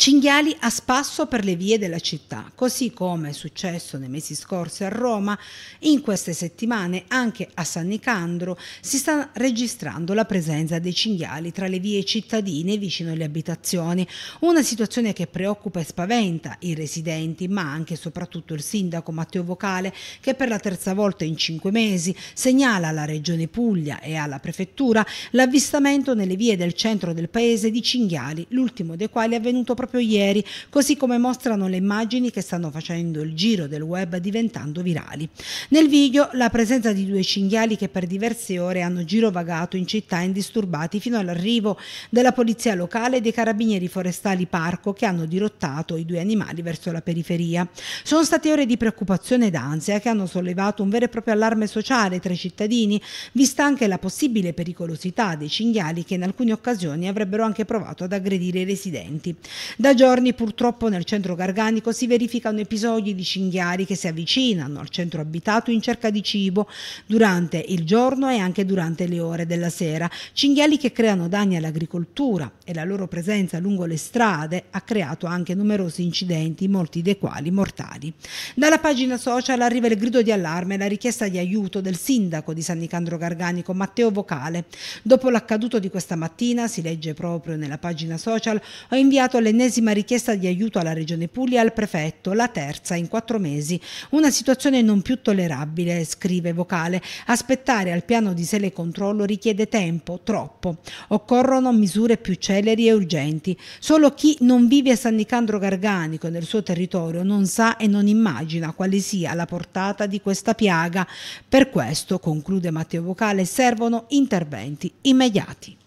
cinghiali a spasso per le vie della città, così come è successo nei mesi scorsi a Roma, in queste settimane anche a San Nicandro si sta registrando la presenza dei cinghiali tra le vie cittadine vicino alle abitazioni, una situazione che preoccupa e spaventa i residenti, ma anche e soprattutto il sindaco Matteo Vocale che per la terza volta in cinque mesi segnala alla Regione Puglia e alla Prefettura l'avvistamento nelle vie del centro del paese di cinghiali, l'ultimo dei quali è avvenuto proprio proprio ieri, così come mostrano le immagini che stanno facendo il giro del web diventando virali. Nel video la presenza di due cinghiali che per diverse ore hanno girovagato in città indisturbati fino all'arrivo della polizia locale e dei carabinieri forestali parco che hanno dirottato i due animali verso la periferia. Sono state ore di preoccupazione ed ansia che hanno sollevato un vero e proprio allarme sociale tra i cittadini, vista anche la possibile pericolosità dei cinghiali che in alcune occasioni avrebbero anche provato ad aggredire i residenti. Da giorni purtroppo nel centro garganico si verificano episodi di cinghiali che si avvicinano al centro abitato in cerca di cibo durante il giorno e anche durante le ore della sera. Cinghiali che creano danni all'agricoltura e la loro presenza lungo le strade ha creato anche numerosi incidenti, molti dei quali mortali. Dalla pagina social arriva il grido di allarme e la richiesta di aiuto del sindaco di San Nicandro Garganico, Matteo Vocale. Dopo l'accaduto di questa mattina, si legge proprio nella pagina social, ho inviato l'ennesima dodicesima richiesta di aiuto alla Regione Puglia e al prefetto, la terza in quattro mesi. Una situazione non più tollerabile, scrive Vocale. Aspettare al piano di sele controllo richiede tempo, troppo. Occorrono misure più celeri e urgenti. Solo chi non vive a San Nicandro Garganico nel suo territorio non sa e non immagina quale sia la portata di questa piaga. Per questo, conclude Matteo Vocale, servono interventi immediati.